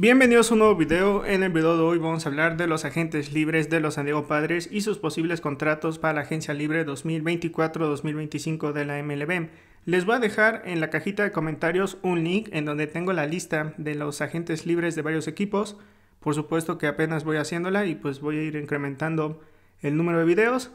Bienvenidos a un nuevo video. En el video de hoy vamos a hablar de los agentes libres de los San Diego Padres y sus posibles contratos para la agencia libre 2024-2025 de la MLB. Les voy a dejar en la cajita de comentarios un link en donde tengo la lista de los agentes libres de varios equipos. Por supuesto que apenas voy haciéndola y pues voy a ir incrementando el número de videos.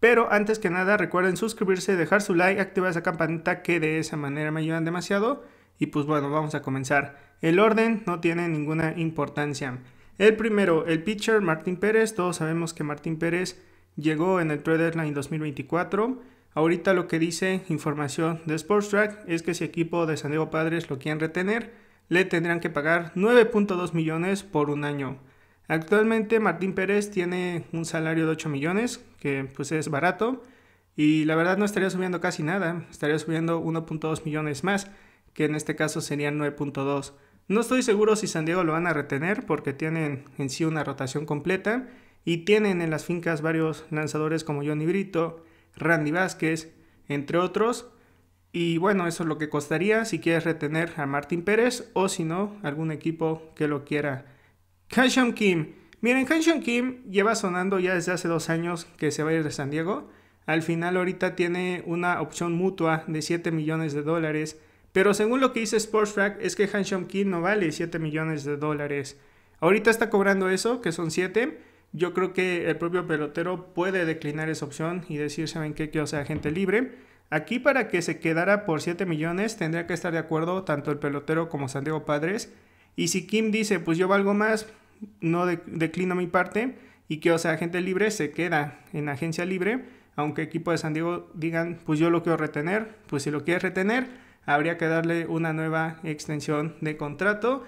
Pero antes que nada recuerden suscribirse, dejar su like, activar esa campanita que de esa manera me ayudan demasiado. Y pues bueno, vamos a comenzar. El orden no tiene ninguna importancia. El primero, el pitcher Martín Pérez. Todos sabemos que Martín Pérez llegó en el trade Line 2024. Ahorita lo que dice información de Sports Track es que si equipo de San Diego Padres lo quieren retener, le tendrán que pagar 9.2 millones por un año. Actualmente Martín Pérez tiene un salario de 8 millones, que pues es barato, y la verdad no estaría subiendo casi nada, estaría subiendo 1.2 millones más, que en este caso serían 9.2. No estoy seguro si San Diego lo van a retener porque tienen en sí una rotación completa y tienen en las fincas varios lanzadores como Johnny Brito, Randy Vázquez, entre otros. Y bueno, eso es lo que costaría si quieres retener a Martín Pérez o si no, algún equipo que lo quiera. Hansham Kim. Miren, Hansham Kim lleva sonando ya desde hace dos años que se va a ir de San Diego. Al final ahorita tiene una opción mutua de 7 millones de dólares pero según lo que dice SportsFrack es que Hansham Kim no vale 7 millones de dólares. Ahorita está cobrando eso, que son 7. Yo creo que el propio pelotero puede declinar esa opción y decir, ¿saben que Quiero ser agente libre. Aquí para que se quedara por 7 millones tendría que estar de acuerdo tanto el pelotero como San Diego Padres. Y si Kim dice, pues yo valgo más, no declino mi parte y que o sea agente libre, se queda en agencia libre. Aunque equipo de San Diego digan, pues yo lo quiero retener, pues si lo quieres retener, habría que darle una nueva extensión de contrato.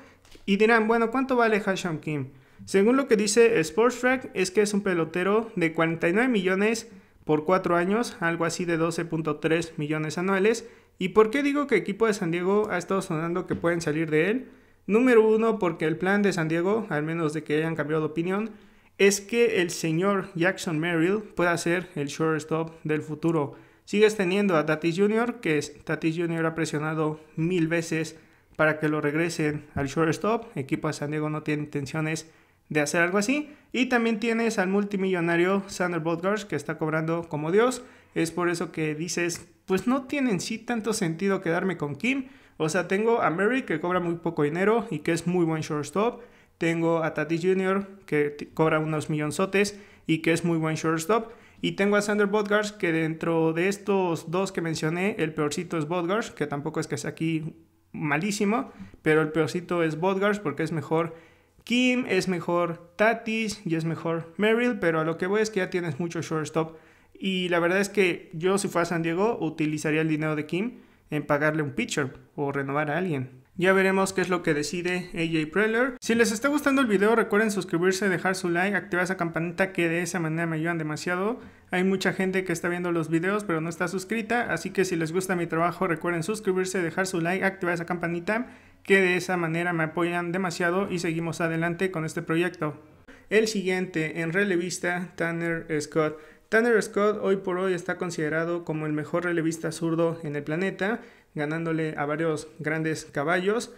Y dirán, bueno, ¿cuánto vale Hasham Kim? Según lo que dice Sports es que es un pelotero de 49 millones por 4 años, algo así de 12.3 millones anuales. ¿Y por qué digo que el equipo de San Diego ha estado sonando que pueden salir de él? Número uno, porque el plan de San Diego, al menos de que hayan cambiado de opinión, es que el señor Jackson Merrill pueda ser el shortstop del futuro. Sigues teniendo a Tatis Jr., que es, Tatis Jr. ha presionado mil veces para que lo regresen al shortstop. El equipo de San Diego no tiene intenciones de hacer algo así. Y también tienes al multimillonario Sander Bogart que está cobrando como Dios. Es por eso que dices, pues no tiene en sí tanto sentido quedarme con Kim. O sea, tengo a Mary que cobra muy poco dinero y que es muy buen shortstop. Tengo a Tatis Jr. que cobra unos millonzotes y que es muy buen shortstop. Y tengo a Sander Bodgars, que dentro de estos dos que mencioné, el peorcito es Bodgars, que tampoco es que sea aquí malísimo, pero el peorcito es Bodgars porque es mejor Kim, es mejor Tatis y es mejor Merrill, pero a lo que voy es que ya tienes mucho shortstop. Y la verdad es que yo si fuera San Diego utilizaría el dinero de Kim en pagarle un pitcher o renovar a alguien. Ya veremos qué es lo que decide AJ Preller. Si les está gustando el video, recuerden suscribirse, dejar su like, activar esa campanita que de esa manera me ayudan demasiado. Hay mucha gente que está viendo los videos pero no está suscrita, así que si les gusta mi trabajo, recuerden suscribirse, dejar su like, activar esa campanita que de esa manera me apoyan demasiado y seguimos adelante con este proyecto. El siguiente en relevista, Tanner Scott. Tanner Scott hoy por hoy está considerado como el mejor relevista zurdo en el planeta ganándole a varios grandes caballos.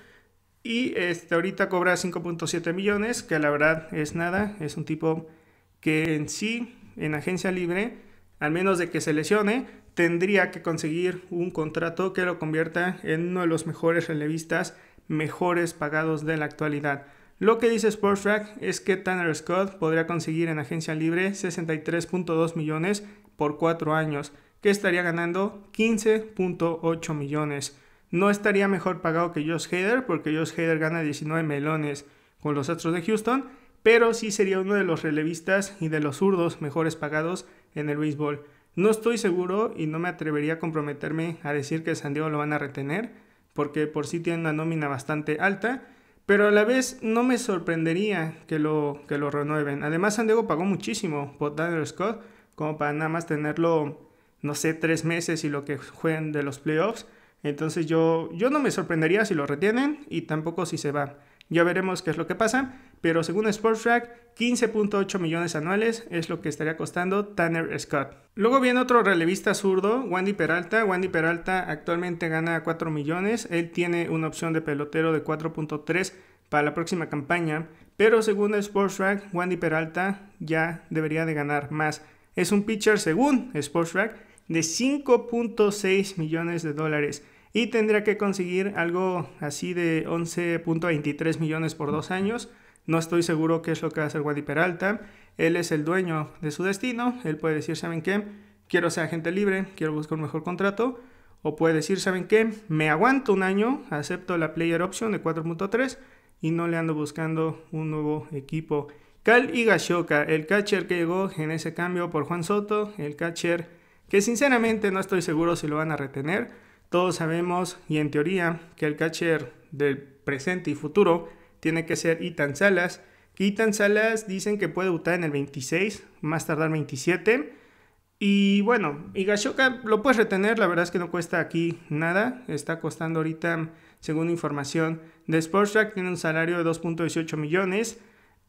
Y este, ahorita cobra 5.7 millones, que la verdad es nada. Es un tipo que en sí, en agencia libre, al menos de que se lesione, tendría que conseguir un contrato que lo convierta en uno de los mejores relevistas, mejores pagados de la actualidad. Lo que dice Track es que Tanner Scott podría conseguir en agencia libre 63.2 millones por 4 años que estaría ganando 15.8 millones. No estaría mejor pagado que Josh Hader, porque Josh Hader gana 19 melones con los Astros de Houston, pero sí sería uno de los relevistas y de los zurdos mejores pagados en el béisbol. No estoy seguro y no me atrevería a comprometerme a decir que San Diego lo van a retener, porque por sí tiene una nómina bastante alta, pero a la vez no me sorprendería que lo, que lo renueven. Además, San Diego pagó muchísimo por Daniel Scott, como para nada más tenerlo no sé, tres meses y lo que jueguen de los playoffs. Entonces yo, yo no me sorprendería si lo retienen y tampoco si se va. Ya veremos qué es lo que pasa, pero según SportsTrack, 15.8 millones anuales es lo que estaría costando Tanner Scott. Luego viene otro relevista zurdo, Wandy Peralta. Wandy Peralta actualmente gana 4 millones, él tiene una opción de pelotero de 4.3 para la próxima campaña, pero según SportsTrack, Wandy Peralta ya debería de ganar más. Es un pitcher según SportsTrack de 5.6 millones de dólares y tendría que conseguir algo así de 11.23 millones por dos años. No estoy seguro qué es lo que va a hacer Wadi Peralta. Él es el dueño de su destino. Él puede decir, ¿saben qué? Quiero ser agente libre, quiero buscar un mejor contrato. O puede decir, ¿saben qué? Me aguanto un año, acepto la player option de 4.3 y no le ando buscando un nuevo equipo. Cal y Higashioka, el catcher que llegó en ese cambio por Juan Soto, el catcher que sinceramente no estoy seguro si lo van a retener. Todos sabemos y en teoría que el catcher del presente y futuro tiene que ser Itan Salas. Que Itan Salas dicen que puede debutar en el 26, más tardar 27. Y bueno, y Higashoka lo puedes retener, la verdad es que no cuesta aquí nada. Está costando ahorita, según información de Sports tiene un salario de 2.18 millones.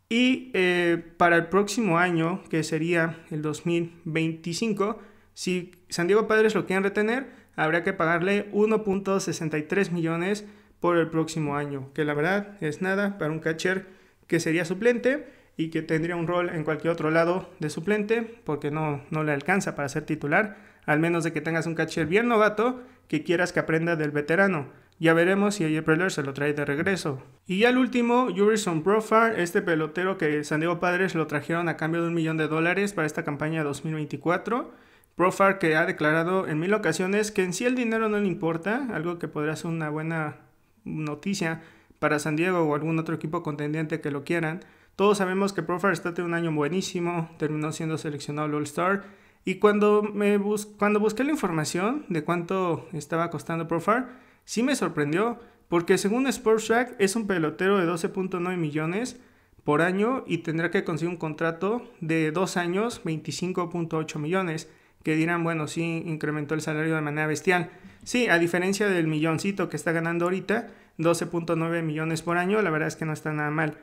Y eh, para el próximo año, que sería el 2025, si San Diego Padres lo quieren retener, habría que pagarle 1.63 millones por el próximo año, que la verdad es nada para un catcher que sería suplente y que tendría un rol en cualquier otro lado de suplente, porque no, no le alcanza para ser titular, al menos de que tengas un catcher bien novato que quieras que aprenda del veterano. Ya veremos si Ayer Preller se lo trae de regreso. Y al el último, Jurison Profar, este pelotero que San Diego Padres lo trajeron a cambio de un millón de dólares para esta campaña 2024 Profar que ha declarado en mil ocasiones que en sí el dinero no le importa, algo que podría ser una buena noticia para San Diego o algún otro equipo contendiente que lo quieran. Todos sabemos que Profar está teniendo un año buenísimo, terminó siendo seleccionado al All-Star. Y cuando, me cuando busqué la información de cuánto estaba costando Profar, sí me sorprendió, porque según Sports Track es un pelotero de 12.9 millones por año y tendrá que conseguir un contrato de dos años, 25.8 millones que dirán, bueno, sí, incrementó el salario de manera bestial. Sí, a diferencia del milloncito que está ganando ahorita, 12.9 millones por año, la verdad es que no está nada mal.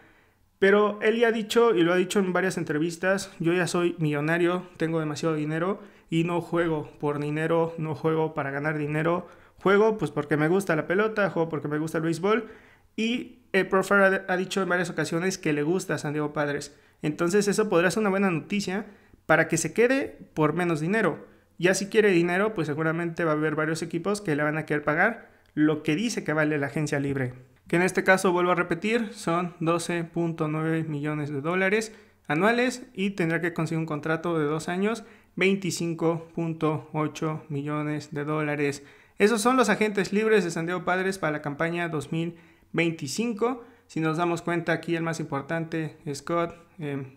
Pero él ya ha dicho, y lo ha dicho en varias entrevistas, yo ya soy millonario, tengo demasiado dinero y no juego por dinero, no juego para ganar dinero, juego pues porque me gusta la pelota, juego porque me gusta el béisbol y el profe ha dicho en varias ocasiones que le gusta a San Diego Padres. Entonces eso podría ser una buena noticia para que se quede por menos dinero. Ya si quiere dinero, pues seguramente va a haber varios equipos que le van a querer pagar lo que dice que vale la agencia libre. Que en este caso, vuelvo a repetir, son 12.9 millones de dólares anuales y tendrá que conseguir un contrato de dos años, 25.8 millones de dólares. Esos son los agentes libres de San Padres para la campaña 2025. Si nos damos cuenta, aquí el más importante, Scott, eh,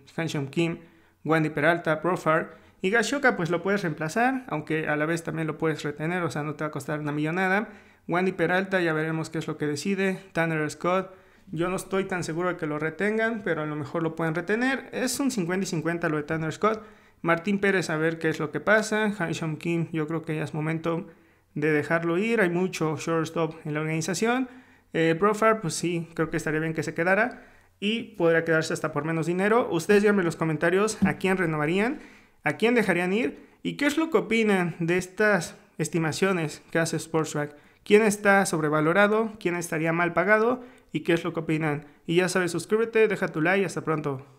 Kim, Wendy Peralta, Profar. Y Gashoka pues lo puedes reemplazar, aunque a la vez también lo puedes retener, o sea, no te va a costar una millonada. Wendy Peralta, ya veremos qué es lo que decide. Tanner Scott, yo no estoy tan seguro de que lo retengan, pero a lo mejor lo pueden retener. Es un 50 y 50 lo de Tanner Scott. Martín Pérez, a ver qué es lo que pasa. Hansham Kim, yo creo que ya es momento de dejarlo ir. Hay mucho shortstop en la organización. Eh, Profar, pues sí, creo que estaría bien que se quedara y podrá quedarse hasta por menos dinero. Ustedes díganme en los comentarios a quién renovarían, a quién dejarían ir y qué es lo que opinan de estas estimaciones que hace SportsRack. ¿Quién está sobrevalorado? ¿Quién estaría mal pagado? ¿Y qué es lo que opinan? Y ya sabes, suscríbete, deja tu like y hasta pronto.